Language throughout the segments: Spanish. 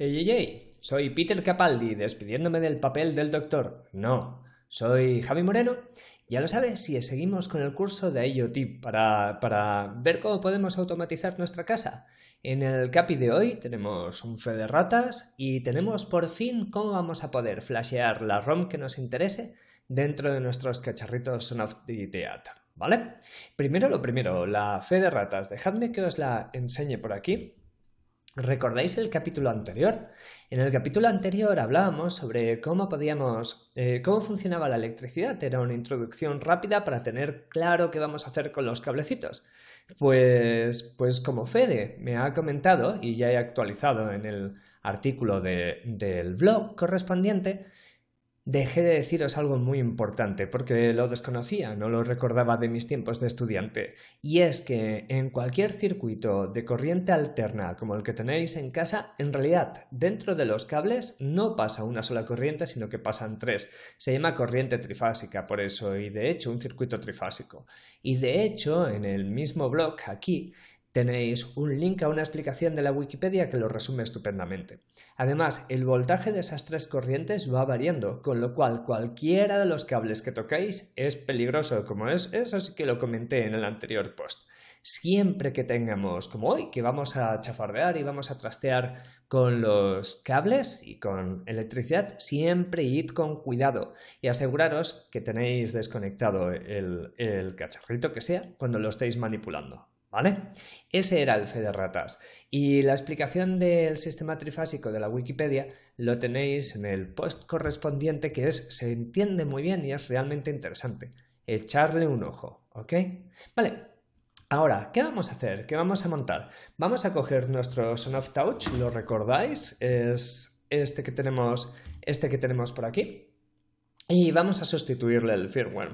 ¡Ey, ey, soy Peter Capaldi despidiéndome del papel del doctor. No, soy Javi Moreno. Ya lo sabes, si seguimos con el curso de IoT para, para ver cómo podemos automatizar nuestra casa. En el CAPI de hoy tenemos un fe de ratas y tenemos por fin cómo vamos a poder flashear la ROM que nos interese dentro de nuestros cacharritos Sonoff Theater, ¿vale? Primero lo primero, la fe de ratas, dejadme que os la enseñe por aquí. ¿Recordáis el capítulo anterior? En el capítulo anterior hablábamos sobre cómo podíamos, eh, cómo funcionaba la electricidad. Era una introducción rápida para tener claro qué vamos a hacer con los cablecitos. Pues, pues como Fede me ha comentado y ya he actualizado en el artículo del blog correspondiente, dejé de deciros algo muy importante porque lo desconocía, no lo recordaba de mis tiempos de estudiante, y es que en cualquier circuito de corriente alterna como el que tenéis en casa, en realidad dentro de los cables no pasa una sola corriente, sino que pasan tres. Se llama corriente trifásica por eso, y de hecho un circuito trifásico. Y de hecho, en el mismo blog aquí Tenéis un link a una explicación de la Wikipedia que lo resume estupendamente. Además, el voltaje de esas tres corrientes va variando, con lo cual cualquiera de los cables que toquéis es peligroso, como es eso sí que lo comenté en el anterior post. Siempre que tengamos, como hoy, que vamos a chafardear y vamos a trastear con los cables y con electricidad, siempre id con cuidado y aseguraros que tenéis desconectado el, el cacharrito que sea cuando lo estéis manipulando. ¿Vale? Ese era el fe de ratas. Y la explicación del sistema trifásico de la Wikipedia lo tenéis en el post correspondiente que es, se entiende muy bien y es realmente interesante. Echarle un ojo, ¿ok? Vale, Ahora, ¿qué vamos a hacer? ¿Qué vamos a montar? Vamos a coger nuestro Son Touch, ¿lo recordáis? Es este que tenemos, este que tenemos por aquí y vamos a sustituirle el firmware.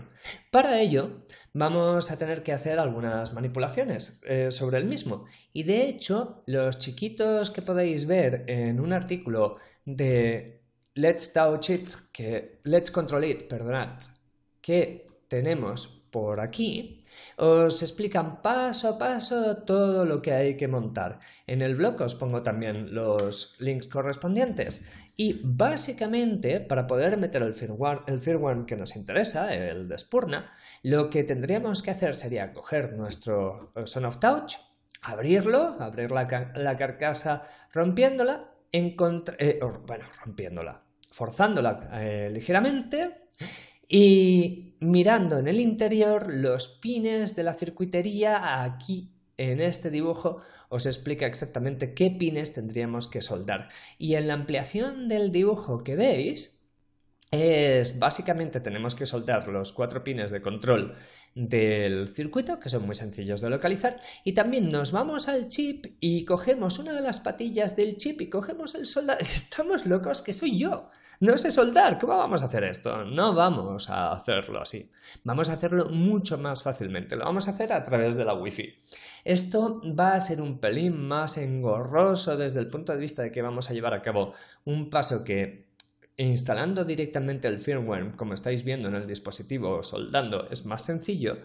Para ello, vamos a tener que hacer algunas manipulaciones eh, sobre el mismo. Y de hecho, los chiquitos que podéis ver en un artículo de Let's Touch It, que, Let's Control It, perdonad, que tenemos por aquí, os explican paso a paso todo lo que hay que montar. En el blog os pongo también los links correspondientes. Y básicamente, para poder meter el firmware, que nos interesa, el de Spurna, lo que tendríamos que hacer sería coger nuestro eh, Son of Touch, abrirlo, abrir la, carcasa rompiéndola, eh, bueno, rompiéndola, forzándola eh, ligeramente y mirando en el interior los pines de la circuitería aquí en este dibujo os explica exactamente qué pines tendríamos que soldar. Y en la ampliación del dibujo que veis, es básicamente tenemos que soltar los cuatro pines de control del circuito, que son muy sencillos de localizar, y también nos vamos al chip y cogemos una de las patillas del chip y cogemos el soldado. Estamos locos que soy yo. No sé soldar, ¿cómo vamos a hacer esto? No vamos a hacerlo así. Vamos a hacerlo mucho más fácilmente. Lo vamos a hacer a través de la Wi-Fi. Esto va a ser un pelín más engorroso desde el punto de vista de que vamos a llevar a cabo un paso que instalando directamente el firmware, como estáis viendo en el dispositivo, soldando, es más sencillo,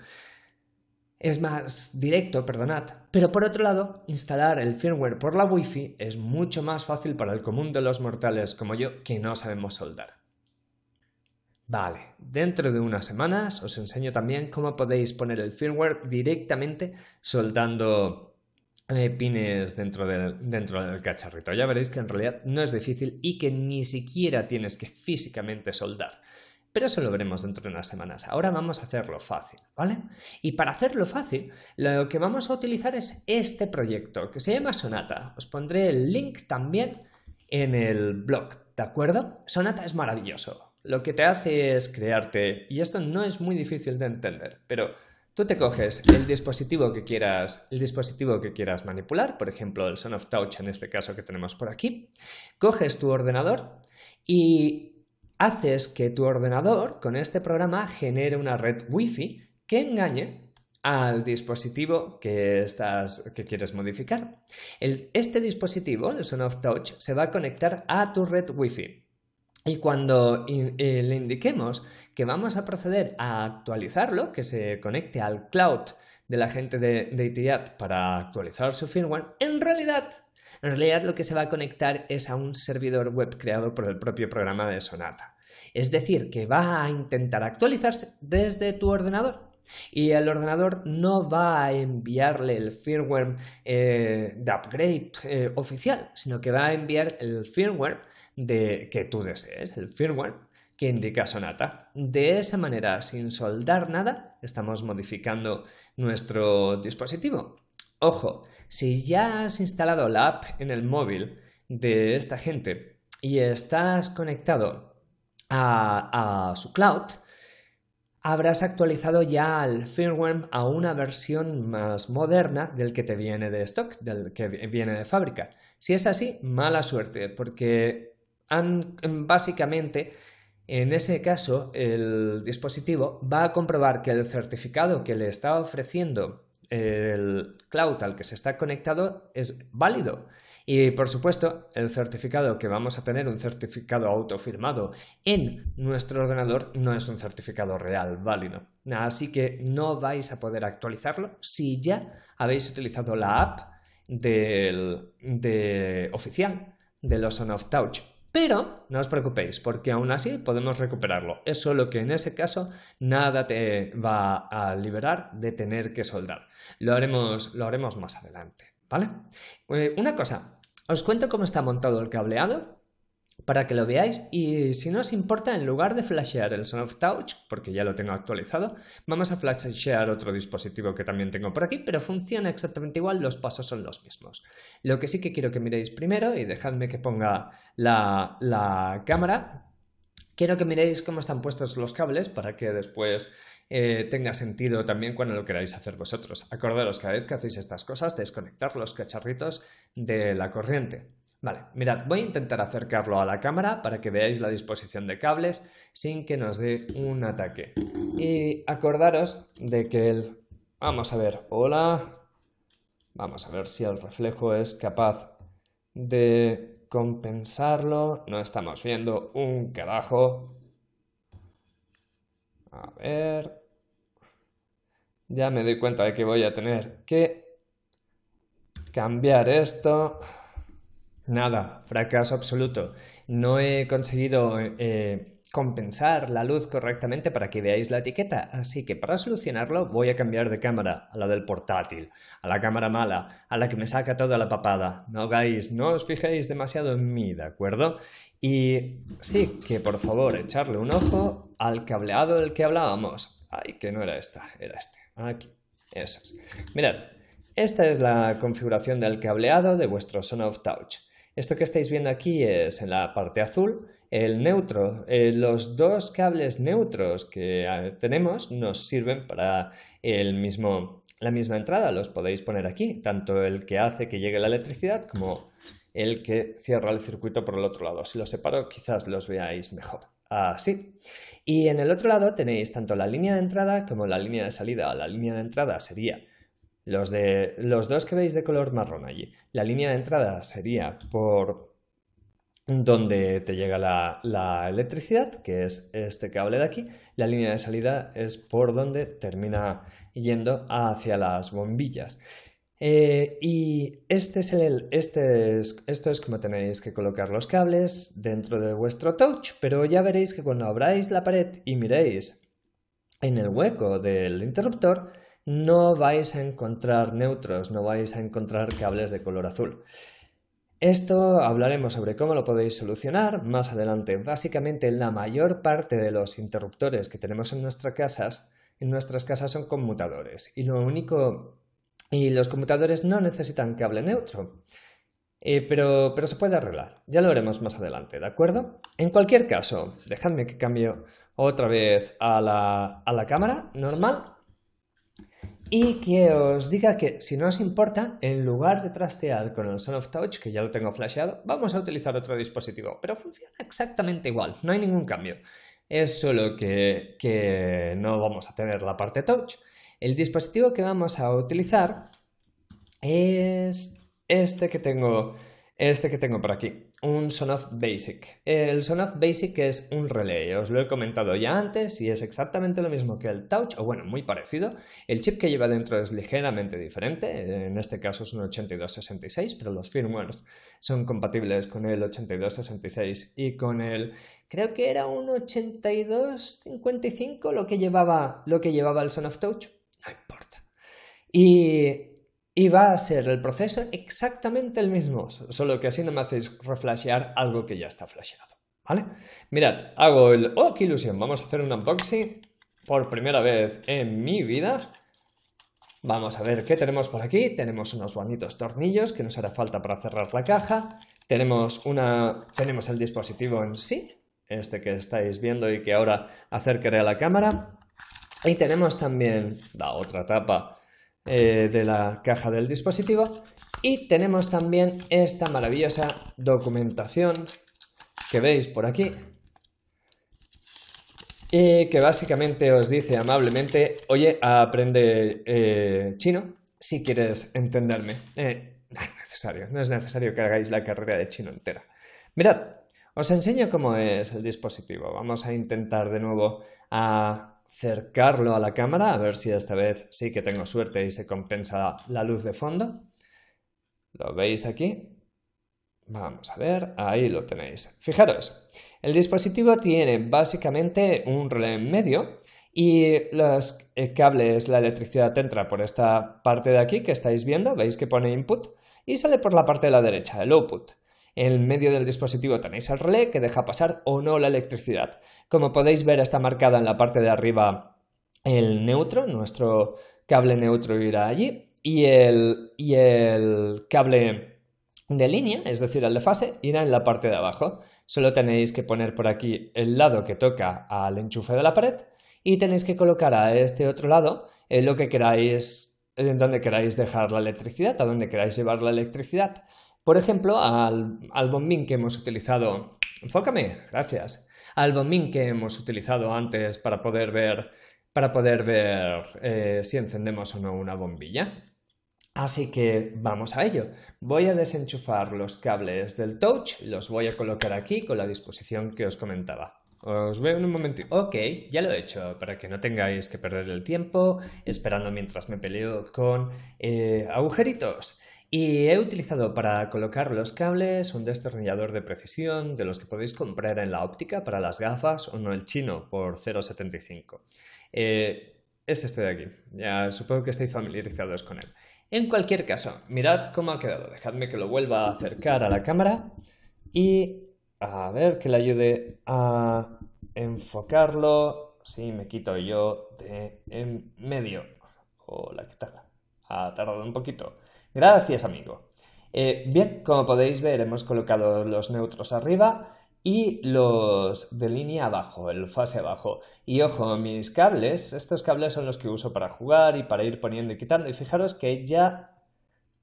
es más directo, perdonad, pero por otro lado, instalar el firmware por la Wi-Fi es mucho más fácil para el común de los mortales como yo que no sabemos soldar. Vale, dentro de unas semanas os enseño también cómo podéis poner el firmware directamente soldando pines dentro del, dentro del cacharrito. Ya veréis que en realidad no es difícil y que ni siquiera tienes que físicamente soldar. Pero eso lo veremos dentro de unas semanas. Ahora vamos a hacerlo fácil, ¿vale? Y para hacerlo fácil, lo que vamos a utilizar es este proyecto que se llama Sonata. Os pondré el link también en el blog, ¿de acuerdo? Sonata es maravilloso. Lo que te hace es crearte, y esto no es muy difícil de entender, pero Tú te coges el dispositivo que quieras, el dispositivo que quieras manipular, por ejemplo, el Son of Touch en este caso que tenemos por aquí, coges tu ordenador y haces que tu ordenador con este programa genere una red Wi-Fi que engañe al dispositivo que, que quieres modificar. este dispositivo, el Son of Touch, se va a conectar a tu red Wi-Fi. Y cuando eh, le indiquemos que vamos a proceder a actualizarlo, que se conecte al cloud de la gente de, de para actualizar su firmware, en realidad, en realidad lo que se va a conectar es a un servidor web creado por el propio programa de Sonata. Es decir, que va a intentar actualizarse desde tu ordenador y el ordenador no va a enviarle el firmware eh, de upgrade eh, oficial, sino que va a enviar el firmware de, que tú desees, el firmware que indica Sonata. De esa manera, sin soldar nada, estamos modificando nuestro dispositivo. Ojo, si ya has instalado la app en el móvil de esta gente y estás conectado a su cloud, habrás actualizado ya al firmware a una versión más moderna del que te viene de stock, del que viene de fábrica. Si es así, mala suerte, porque básicamente en ese caso el dispositivo va a comprobar que el certificado que le está ofreciendo el cloud al que se está conectado es válido y por supuesto, el certificado que vamos a tener, un certificado autofirmado en nuestro ordenador, no es un certificado real, válido. Así que no vais a poder actualizarlo si ya habéis utilizado la app de, oficial de los On Off Touch. Pero no os preocupéis, porque aún así podemos recuperarlo. Es solo que en ese caso nada te va a liberar de tener que soldar. Lo haremos, lo haremos más adelante. ¿Vale? Eh, una cosa, os cuento cómo está montado el cableado para que lo veáis y si no os importa, en lugar de flashear el Sonoff Touch, porque ya lo tengo actualizado, vamos a flashear otro dispositivo que también tengo por aquí, pero funciona exactamente igual, los pasos son los mismos. Lo que sí que quiero que miréis primero, y dejadme que ponga la, la cámara, quiero que miréis cómo están puestos los cables para que después eh, tenga sentido también cuando lo queráis hacer vosotros. Acordaros, cada vez que hacéis estas cosas, desconectar los cacharritos de la corriente. Vale, mirad, voy a intentar acercarlo a la cámara para que veáis la disposición de cables sin que nos dé un ataque. Y acordaros de que el... Vamos a ver, hola. Vamos a ver si el reflejo es capaz de compensarlo. No estamos viendo un carajo. A ver ya me doy cuenta de que voy a tener que cambiar esto. Nada, fracaso absoluto. No he conseguido eh, compensar la luz correctamente para que veáis la etiqueta, así que para solucionarlo voy a cambiar de cámara a la del portátil, a la cámara mala, a la que me saca toda la papada. No hagáis, no os fijéis demasiado en mí, ¿de acuerdo? Y sí que por favor echarle un ojo al cableado del que hablábamos. Ay, que no era esta, era este. Aquí. Esas. Mirad, esta es la configuración del cableado de vuestro Son of Touch. Esto que estáis viendo aquí es en la parte azul el neutro. Eh, los dos cables neutros que ah, tenemos nos sirven para el mismo, la misma entrada. Los podéis poner aquí, tanto el que hace que llegue la electricidad como el que cierra el circuito por el otro lado. Si los separo quizás los veáis mejor así. Y en el otro lado tenéis tanto la línea de entrada como la línea de salida. La línea de entrada sería los, de, los dos que veis de color marrón allí. La línea de entrada sería por donde te llega la, electricidad, que es este cable de aquí. La línea de salida es por donde termina yendo hacia las bombillas. Eh, y este es el, este esto es como tenéis que colocar los cables dentro de vuestro touch, pero ya veréis que cuando abráis la pared y miréis en el hueco del interruptor, no vais a encontrar neutros, no vais a encontrar cables de color azul. Esto hablaremos sobre cómo lo podéis solucionar más adelante. Básicamente la mayor parte de los interruptores que tenemos en, nuestras casas, en nuestras casas son conmutadores y lo único y los computadores no necesitan que hable neutro. Eh, pero, se puede arreglar, ya lo veremos más adelante, ¿de acuerdo? En cualquier caso, dejadme que cambie otra vez a la, cámara normal y que os diga que si no os importa, en lugar de trastear con el Son of Touch, que ya lo tengo flasheado, vamos a utilizar otro dispositivo, pero funciona exactamente igual, no hay ningún cambio. Es solo que, que no vamos a tener la parte touch, el dispositivo que vamos a utilizar es este que tengo, este que tengo por aquí, un Sonoff Basic. El Sonoff Basic es un relé, os lo he comentado ya antes y es exactamente lo mismo que el Touch, o bueno, muy parecido. El chip que lleva dentro es ligeramente diferente, en este caso es un 8266, pero los firmwares son compatibles con el 8266 y con el creo que era un 8255 lo que llevaba lo que llevaba el Sonoff Touch y, va a ser el proceso exactamente el mismo, solo que así no me hacéis reflashear algo que ya está flasheado. ¿Vale? Mirad, hago el... ¡Oh, qué ilusión! Vamos a hacer un unboxing por primera vez en mi vida. Vamos a ver qué tenemos por aquí. Tenemos unos bonitos tornillos que nos hará falta para cerrar la caja. Tenemos, una... tenemos el dispositivo en sí, este que estáis viendo y que ahora acercaré a la cámara. Y tenemos también la otra tapa eh, de la caja del dispositivo y tenemos también esta maravillosa documentación que veis por aquí y que básicamente os dice amablemente, oye, aprende eh, chino si quieres entenderme. Eh, no es necesario, no es necesario que hagáis la carrera de chino entera. Mirad, os enseño cómo es el dispositivo. Vamos a intentar de nuevo a acercarlo a la cámara, a ver si esta vez sí que tengo suerte y se compensa la luz de fondo. ¿Lo veis aquí? Vamos a ver, ahí lo tenéis. Fijaros, el dispositivo tiene básicamente un relé en medio y los eh, cables, la electricidad entra por esta parte de aquí que estáis viendo, veis que pone input y sale por la parte de la derecha, el output. En medio del dispositivo tenéis el relé que deja pasar o no la electricidad. Como podéis ver está marcada en la parte de arriba el neutro, nuestro cable neutro irá allí y el, y el cable de línea, es decir, el de fase, irá en la parte de abajo. Solo tenéis que poner por aquí el lado que toca al enchufe de la pared y tenéis que colocar a este otro lado eh, lo que queráis, en donde queráis dejar la electricidad, a donde queráis llevar la electricidad. Por ejemplo, al, bombín que hemos utilizado, enfócame, gracias, al bombín que hemos utilizado antes para poder ver, para poder ver eh, si encendemos o no una bombilla. Así que vamos a ello. Voy a desenchufar los cables del touch, los voy a colocar aquí con la disposición que os comentaba. Os veo en un momentito. Ok, ya lo he hecho, para que no tengáis que perder el tiempo esperando mientras me peleo con eh, agujeritos. Y he utilizado para colocar los cables un destornillador de precisión de los que podéis comprar en la óptica para las gafas, o no el chino por 0,75. Eh, es este de aquí. Ya supongo que estáis familiarizados con él. En cualquier caso, mirad cómo ha quedado. Dejadme que lo vuelva a acercar a la cámara y a ver que le ayude a enfocarlo. sí, me quito yo de en medio. Hola, ¿qué tal? Ha tardado un poquito. Gracias, amigo. Eh, bien, como podéis ver, hemos colocado los neutros arriba y los de línea abajo, el fase abajo. Y ojo, mis cables, estos cables son los que uso para jugar y para ir poniendo y quitando. Y fijaros que ya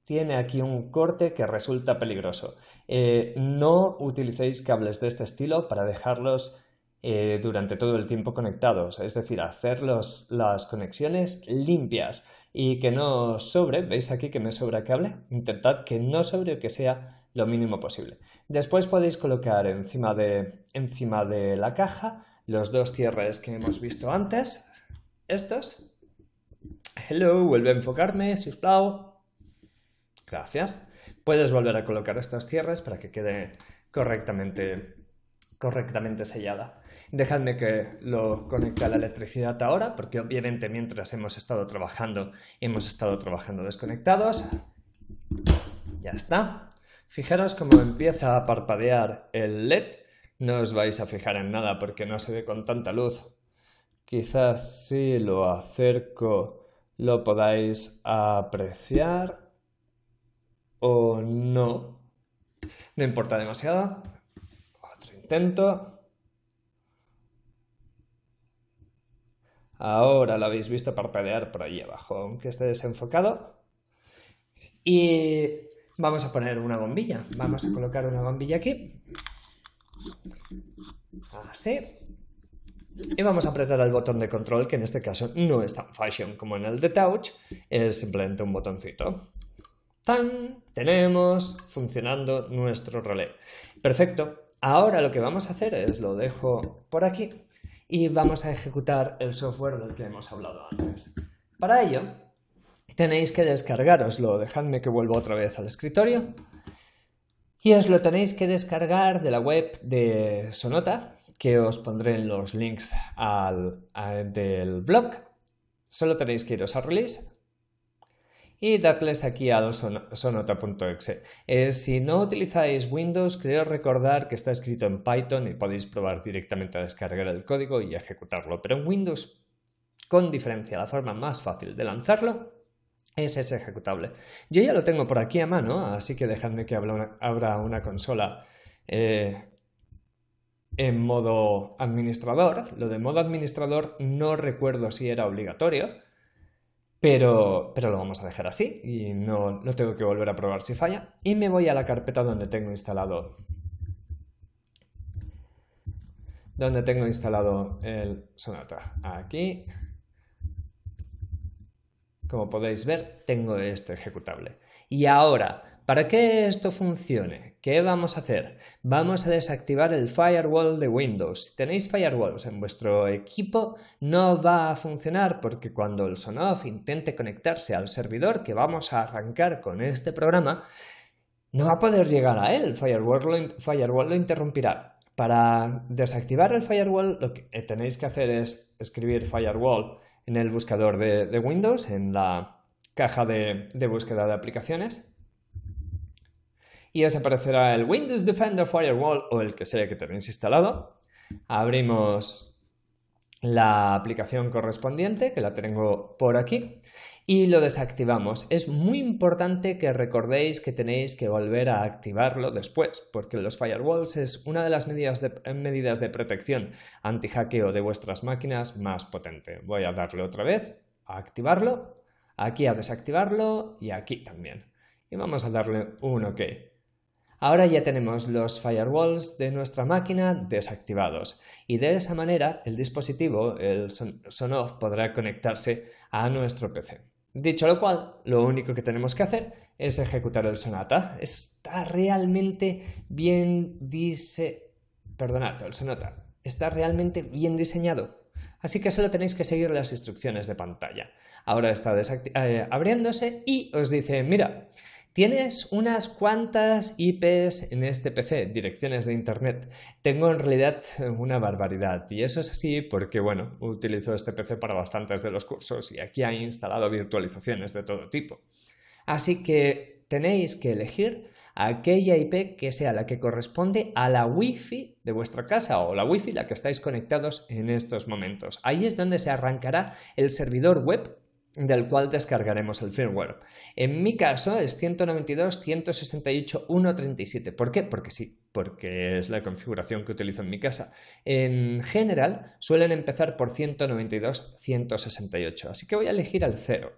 tiene aquí un corte que resulta peligroso. Eh, no utilicéis cables de este estilo para dejarlos eh, durante todo el tiempo conectados, es decir, hacer las conexiones limpias y que no sobre, veis aquí que me sobra cable, intentad que no sobre o que sea lo mínimo posible. Después podéis colocar encima de, encima de la caja los dos cierres que hemos visto antes, estos. Hello, vuelve a enfocarme, si plao Gracias. Puedes volver a colocar estos cierres para que quede correctamente, correctamente sellada. Dejadme que lo conecte a la electricidad ahora, porque obviamente mientras hemos estado trabajando, hemos estado trabajando desconectados. Ya está. Fijaros cómo empieza a parpadear el LED. No os vais a fijar en nada porque no se ve con tanta luz. Quizás si lo acerco lo podáis apreciar o no. No importa demasiado. Otro intento. Ahora lo habéis visto parpadear por ahí abajo, aunque esté desenfocado. Y vamos a poner una bombilla. Vamos a colocar una bombilla aquí. Así. Y vamos a apretar el botón de control, que en este caso no es tan fashion como en el de touch, es simplemente un botoncito. ¡Tan! Tenemos funcionando nuestro relé. Perfecto. Ahora lo que vamos a hacer es lo dejo por aquí y vamos a ejecutar el software del que hemos hablado antes. Para ello, tenéis que descargaroslo. Dejadme que vuelva otra vez al escritorio. Y os lo tenéis que descargar de la web de Sonota, que os pondré en los links del blog. Solo tenéis que iros a release, y darles aquí a sonota.exe. Eh, si no utilizáis Windows, creo recordar que está escrito en Python y podéis probar directamente a descargar el código y ejecutarlo, pero en Windows, con diferencia, la forma más fácil de lanzarlo es ese ejecutable. Yo ya lo tengo por aquí a mano, así que dejadme que abra una consola eh, en modo administrador. Lo de modo administrador no recuerdo si era obligatorio, pero, lo vamos a dejar así y no, no tengo que volver a probar si falla. Y me voy a la carpeta donde tengo instalado donde tengo instalado el Sonata. Aquí, como podéis ver, tengo esto ejecutable. Y ahora, para que esto funcione, ¿qué vamos a hacer? Vamos a desactivar el firewall de Windows. Si tenéis firewalls en vuestro equipo, no va a funcionar porque cuando el Sonoff intente conectarse al servidor que vamos a arrancar con este programa, no va a poder llegar a él. Firewall firewall lo interrumpirá. Para desactivar el firewall, lo que tenéis que hacer es escribir firewall en el buscador de, Windows, en la caja de, búsqueda de aplicaciones. Y os aparecerá el Windows Defender Firewall o el que sea que tenéis instalado. Abrimos la aplicación correspondiente, que la tengo por aquí y lo desactivamos. Es muy importante que recordéis que tenéis que volver a activarlo después, porque los firewalls es una de las medidas de, medidas de protección anti-hackeo de vuestras máquinas más potente. Voy a darle otra vez a activarlo, aquí a desactivarlo y aquí también. Y vamos a darle un OK. Ahora ya tenemos los firewalls de nuestra máquina desactivados y de esa manera el dispositivo, el Sonoff, podrá conectarse a nuestro PC. Dicho lo cual, lo único que tenemos que hacer es ejecutar el sonata. Está realmente bien dice, Perdonad, el sonata. Está realmente bien diseñado. Así que solo tenéis que seguir las instrucciones de pantalla. Ahora está eh, abriéndose y os dice, mira, Tienes unas cuantas IPs en este PC, direcciones de Internet. Tengo en realidad eh, una barbaridad y eso es así porque, bueno, utilizo este PC para bastantes de los cursos y aquí ha instalado virtualizaciones de todo tipo. Así que tenéis que elegir aquella IP que sea la que corresponde a la Wi-Fi de vuestra casa o la Wi-Fi la que estáis conectados en estos momentos. Ahí es donde se arrancará el servidor web del cual descargaremos el firmware. En mi caso es 192.168.1.37. ¿Por qué? Porque sí, porque es la configuración que utilizo en mi casa. En general suelen empezar por 192, así que voy a elegir el 0.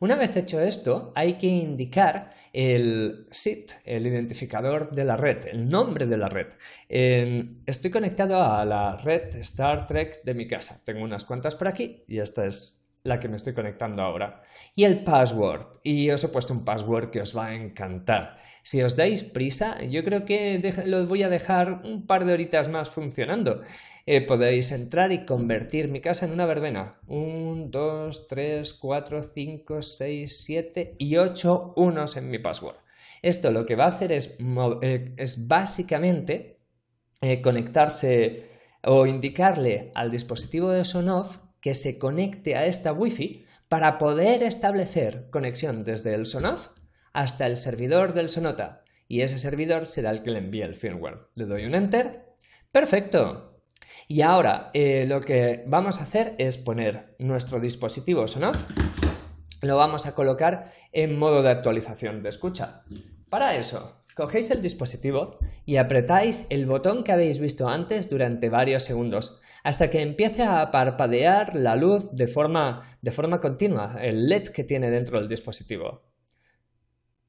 Una vez hecho esto, hay que indicar el SIT, el identificador de la red, el nombre de la red. estoy conectado a la red Star Trek de mi casa. Tengo unas cuantas por aquí y esta es la que me estoy conectando ahora. Y el password. Y os he puesto un password que os va a encantar. Si os dais prisa, yo creo que lo voy a dejar un par de horitas más funcionando. Eh, podéis entrar y convertir mi casa en una verbena. 1, 2, 3, 4, 5, 6, 7 y 8 unos en mi password. Esto lo que va a hacer es, eh, es básicamente eh, conectarse o indicarle al dispositivo de Sonoff que se conecte a esta Wi-Fi para poder establecer conexión desde el Sonoff hasta el servidor del Sonota. Y ese servidor será el que le envíe el firmware. Le doy un Enter. Perfecto. Y ahora eh, lo que vamos a hacer es poner nuestro dispositivo Sonoff. Lo vamos a colocar en modo de actualización de escucha. Para eso Cogéis el dispositivo y apretáis el botón que habéis visto antes durante varios segundos, hasta que empiece a parpadear la luz de forma, continua, el LED que tiene dentro del dispositivo.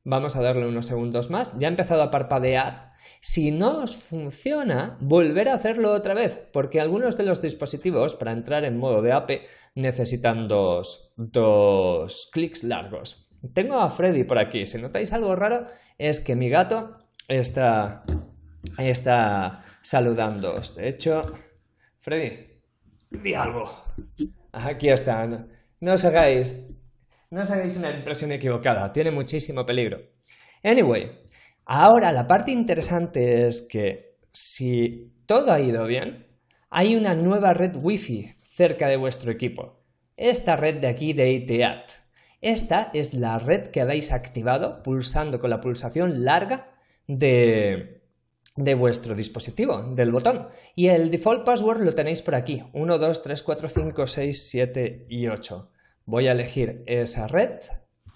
Vamos a darle unos segundos más, ya ha empezado a parpadear. Si no os funciona, volver a hacerlo otra vez, porque algunos de los dispositivos para entrar en modo de AP necesitan dos clics largos. Tengo a Freddy por aquí. Si notáis algo raro, es que mi gato está, está saludándoos. De hecho, Freddy, di algo. Aquí están. No os hagáis, no os hagáis una impresión equivocada. Tiene muchísimo peligro. Anyway, ahora la parte interesante es que si todo ha ido bien, hay una nueva red Wi-Fi cerca de vuestro equipo. Esta red de aquí de ITAT esta es la red que habéis activado pulsando con la pulsación larga de, vuestro dispositivo, del botón. Y el default password lo tenéis por aquí, 1, 2, 3, 4, 5, 6, 7 y 8. Voy a elegir esa red,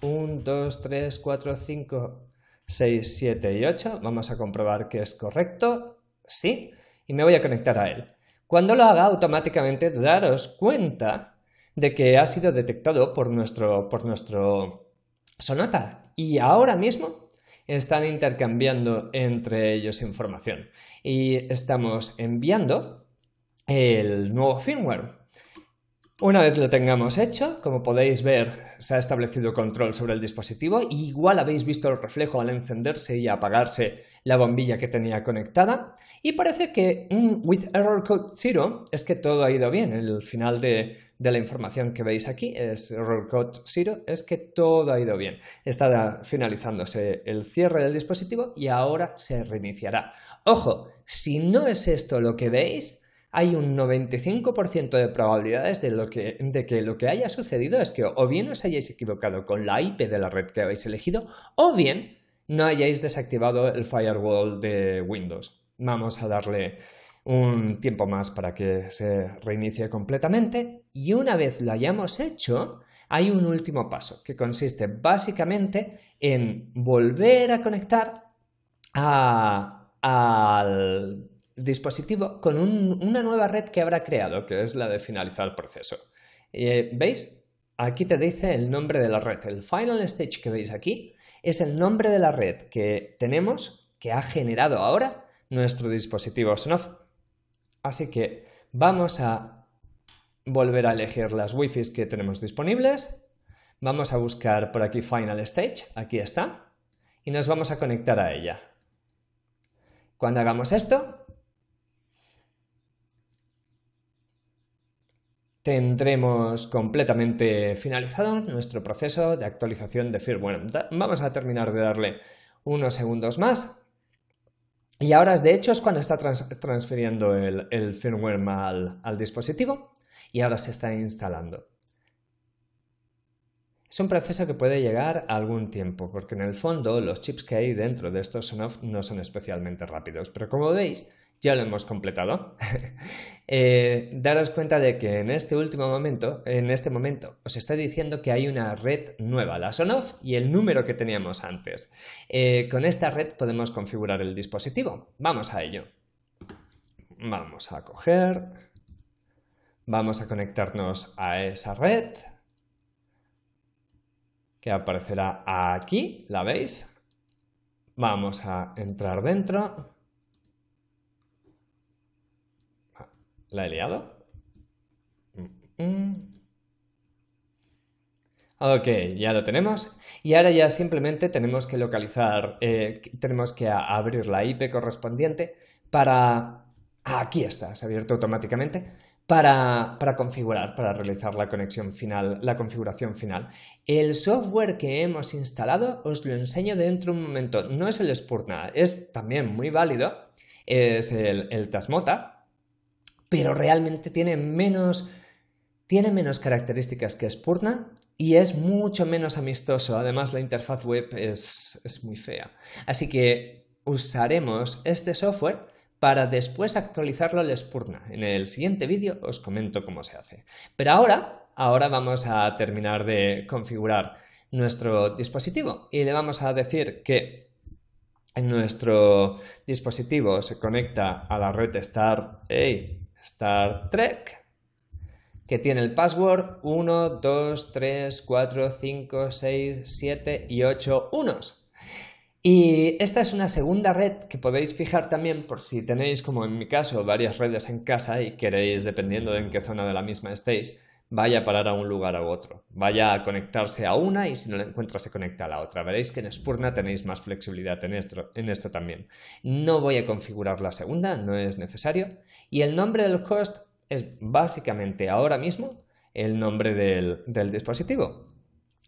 1, 2, 3, 4, 5, 6, 7 y 8. Vamos a comprobar que es correcto, sí, y me voy a conectar a él. Cuando lo haga, automáticamente daros cuenta de que ha sido detectado por nuestro, por nuestro Sonata y ahora mismo están intercambiando entre ellos información y estamos enviando el nuevo firmware. Una vez lo tengamos hecho, como podéis ver, se ha establecido control sobre el dispositivo. Igual habéis visto el reflejo al encenderse y apagarse la bombilla que tenía conectada. Y parece que un with error code 0 es que todo ha ido bien. El final de, de la información que veis aquí, es error code es que todo ha ido bien. Está finalizándose el cierre del dispositivo y ahora se reiniciará. Ojo, si no es esto lo que veis, hay un 95% de probabilidades lo de que lo que haya sucedido es que o bien os hayáis equivocado con la IP de la red que habéis elegido, o bien no hayáis desactivado el firewall de Windows. Vamos a darle un tiempo más para que se reinicie completamente y una vez lo hayamos hecho, hay un último paso que consiste básicamente en volver a conectar al dispositivo con una nueva red que habrá creado, que es la de finalizar el proceso. Eh, ¿Veis? Aquí te dice el nombre de la red. El final stage que veis aquí es el nombre de la red que tenemos, que ha generado ahora nuestro dispositivo Sonoff Así que vamos a volver a elegir las Wi-Fi que tenemos disponibles. Vamos a buscar por aquí Final Stage, aquí está, y nos vamos a conectar a ella. Cuando hagamos esto, tendremos completamente finalizado nuestro proceso de actualización de firmware. vamos a terminar de darle unos segundos más y ahora, de hecho, es cuando está transfiriendo el, firmware mal al dispositivo y ahora se está instalando. Es un proceso que puede llegar a algún tiempo, porque en el fondo los chips que hay dentro de estos Sonoff no son especialmente rápidos, pero como veis, ya lo hemos completado. Eh, daros cuenta de que en este último momento, en este momento, os está diciendo que hay una red nueva, la Sonoff, y el número que teníamos antes. Eh, con esta red podemos configurar el dispositivo. Vamos a ello. Vamos a coger, vamos a conectarnos a esa red aparecerá aquí, ¿la veis? Vamos a entrar dentro. ¿La he liado? Ok, ya lo tenemos. Y ahora ya simplemente tenemos que localizar, eh, tenemos que abrir la IP correspondiente para... Aquí está, se ha abierto automáticamente para, configurar, para realizar la conexión final, la configuración final. El software que hemos instalado os lo enseño dentro de un momento. No es el Spurna, es también muy válido, es el, Tasmota, pero realmente tiene menos, tiene menos características que Spurna y es mucho menos amistoso. Además, la interfaz web es muy fea. Así que usaremos este software para después actualizarlo al Spurna. En el siguiente vídeo os comento cómo se hace. Pero ahora, ahora vamos a terminar de configurar nuestro dispositivo y le vamos a decir que en nuestro dispositivo se conecta a la red Star, Star Trek que tiene el password 1, 2, 3, 4, 5, 6, 7 y 8 unos. Y esta es una segunda red que podéis fijar también por si tenéis, como en mi caso, varias redes en casa y queréis, dependiendo de en qué zona de la misma estéis, vaya a parar a un lugar u otro. Vaya a conectarse a una y si no la encuentra se conecta a la otra. Veréis que en Spurna tenéis más flexibilidad en esto, en esto también. No voy a configurar la segunda, no es necesario. Y el nombre del host es básicamente ahora mismo el nombre del, dispositivo,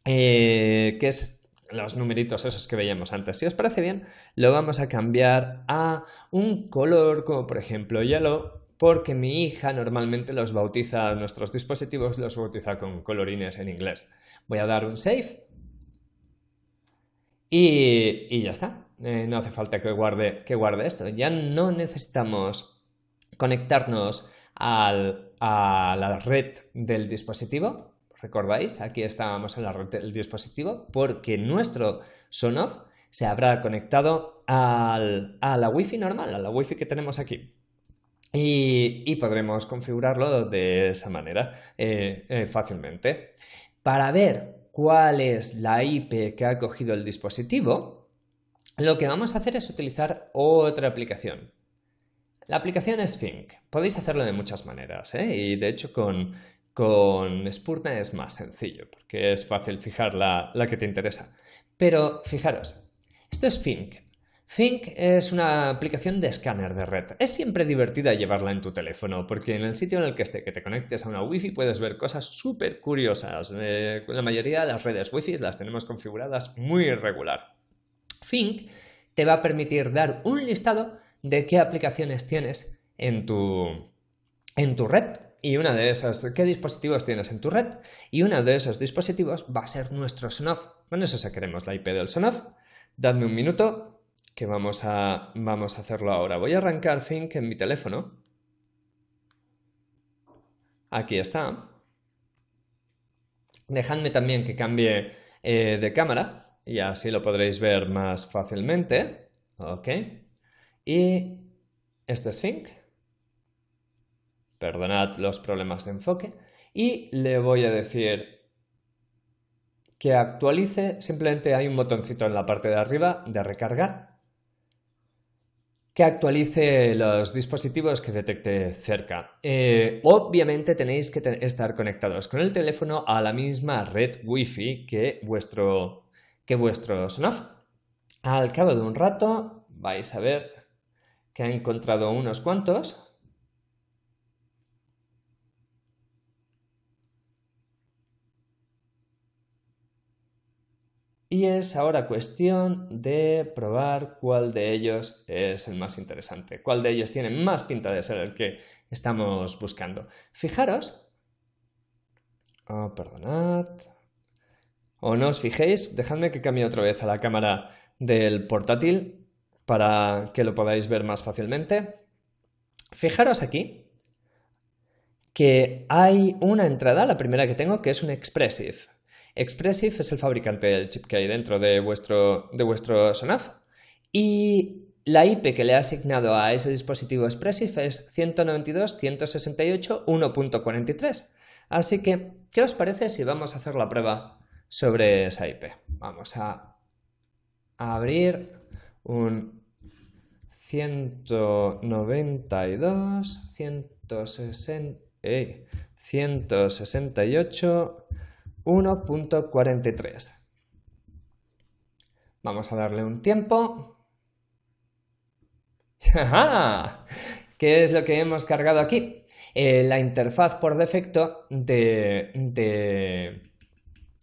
eh, que es los numeritos esos que veíamos antes. Si os parece bien, lo vamos a cambiar a un color como por ejemplo yellow porque mi hija normalmente los bautiza, nuestros dispositivos los bautiza con colorines en inglés. Voy a dar un save y, ya está. Eh, no hace falta que guarde, que guarde esto. Ya no necesitamos conectarnos a la red del dispositivo ¿Recordáis? Aquí estábamos en la red del dispositivo porque nuestro Sonoff se habrá conectado al, a la Wi-Fi normal, a la Wi-Fi que tenemos aquí. Y, podremos configurarlo de esa manera eh, eh, fácilmente. Para ver cuál es la IP que ha cogido el dispositivo, lo que vamos a hacer es utilizar otra aplicación. La aplicación es Think. Podéis hacerlo de muchas maneras, ¿eh? y de hecho con, con Spurna es más sencillo, porque es fácil fijar la, que te interesa. Pero fijaros, esto es Fink. Fink es una aplicación de escáner de red. Es siempre divertida llevarla en tu teléfono, porque en el sitio en el que, esté, que te conectes a una Wi-Fi puedes ver cosas súper curiosas. Eh, la mayoría de las redes Wi-Fi las tenemos configuradas muy regular. Fink te va a permitir dar un listado de qué aplicaciones tienes en tu, en tu red y una de esas, ¿qué dispositivos tienes en tu red? Y uno de esos dispositivos va a ser nuestro Sonoff. Con eso sacaremos la IP del Sonoff. Dadme un minuto, que vamos a, vamos a hacerlo ahora. Voy a arrancar Fink en mi teléfono. Aquí está. Dejadme también que cambie eh, de cámara y así lo podréis ver más fácilmente. Ok. Y este es Fink perdonad los problemas de enfoque, y le voy a decir que actualice, simplemente hay un botoncito en la parte de arriba de recargar, que actualice los dispositivos que detecte cerca. Eh, obviamente tenéis que estar conectados con el teléfono a la misma red Wi-Fi que vuestro, que vuestro Sonoff. Al cabo de un rato vais a ver que ha encontrado unos cuantos Y es ahora cuestión de probar cuál de ellos es el más interesante, cuál de ellos tiene más pinta de ser el que estamos buscando. Fijaros, oh, perdonad, o no os fijéis, dejadme que cambie otra vez a la cámara del portátil para que lo podáis ver más fácilmente. Fijaros aquí que hay una entrada, la primera que tengo, que es un expressive. Expressive es el fabricante del chip que hay dentro de vuestro, de vuestro SONAF. Y la IP que le ha asignado a ese dispositivo Expressive es 192.168.1.43. Así que, ¿qué os parece si vamos a hacer la prueba sobre esa IP? Vamos a abrir un 192, 1.43. Vamos a darle un tiempo. ¡Ja! ¿Qué es lo que hemos cargado aquí? Eh, la interfaz por defecto de, de,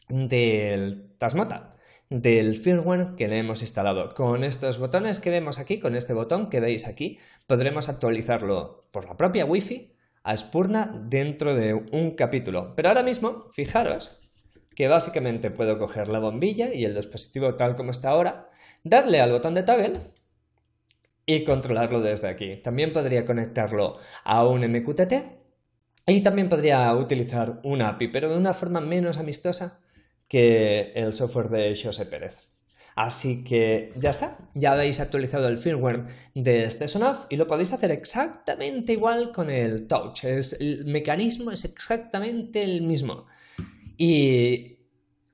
del Tasmota, del firmware que le hemos instalado. Con estos botones que vemos aquí, con este botón que veis aquí, podremos actualizarlo por la propia Wi-Fi a Spurna dentro de un capítulo. Pero ahora mismo, fijaros que básicamente puedo coger la bombilla y el dispositivo tal como está ahora, darle al botón de toggle y controlarlo desde aquí. También podría conectarlo a un MQTT y también podría utilizar una API, pero de una forma menos amistosa que el software de José Pérez. Así que ya está, ya habéis actualizado el firmware de este Sonoff y lo podéis hacer exactamente igual con el Touch. el mecanismo es exactamente el mismo. Y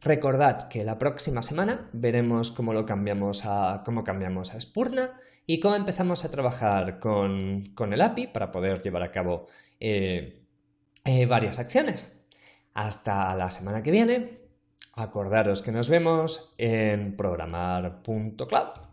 recordad que la próxima semana veremos cómo cambiamos a, cómo cambiamos a Spurna y cómo empezamos a trabajar con, el API para poder llevar a cabo eh, eh, varias acciones. Hasta la semana que viene. Acordaros que nos vemos en programar.cloud.